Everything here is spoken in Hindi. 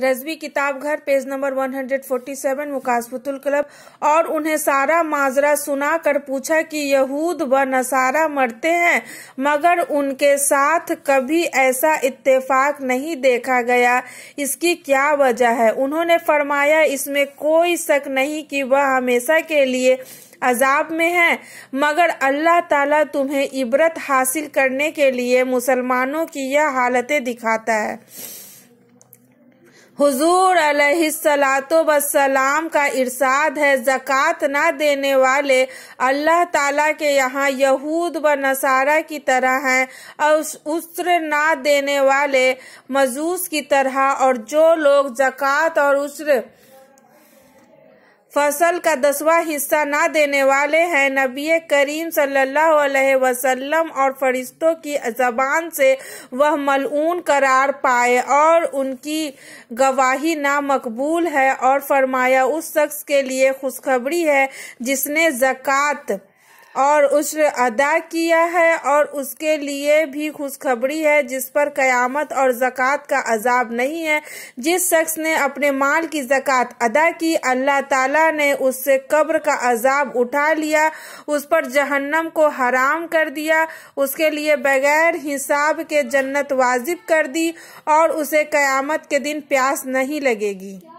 रजवी किताब घर पेज नंबर 147 मुकासफतुल क्लब और उन्हें सारा माजरा सुना कर पूछा कि यहूद व नसारा मरते हैं मगर उनके साथ कभी ऐसा इत्तेफाक नहीं देखा गया इसकी क्या वजह है उन्होंने फरमाया इसमें कोई शक नहीं कि वह हमेशा के लिए अजाब में है मगर अल्लाह ताला तुम्हें इबरत हासिल करने के लिए मुसलमानों की यह हालतें दिखाता है हुजूर अलैहिस्सलाम का इरसाद है ज़क़़त ना देने वाले अल्लाह ताला के यहाँ यहूद व नसारा की तरह हैं और उस्र ना देने वाले मजूस की तरह और जो लोग ज़क़़त और उस्र फसल का दसवा हिस्सा ना देने वाले हैं नबी करीम सल्लल्लाहु अलैहि वसल्लम और फरिश्तों की जबान से वह मलून करार पाए और उनकी गवाही ना मकबूल है और फरमाया उस शख्स के लिए खुशखबरी है जिसने जक़ात और उस अदा किया है और उसके लिए भी खुशखबरी है जिस पर कयामत और जक़ात का अजाब नहीं है जिस शख्स ने अपने माल की जक़ात अदा की अल्लाह ताला ने उससे कब्र का अजाब उठा लिया उस पर जहन्नम को हराम कर दिया उसके लिए बगैर हिसाब के जन्नत वाजिब कर दी और उसे कयामत के दिन प्यास नहीं लगेगी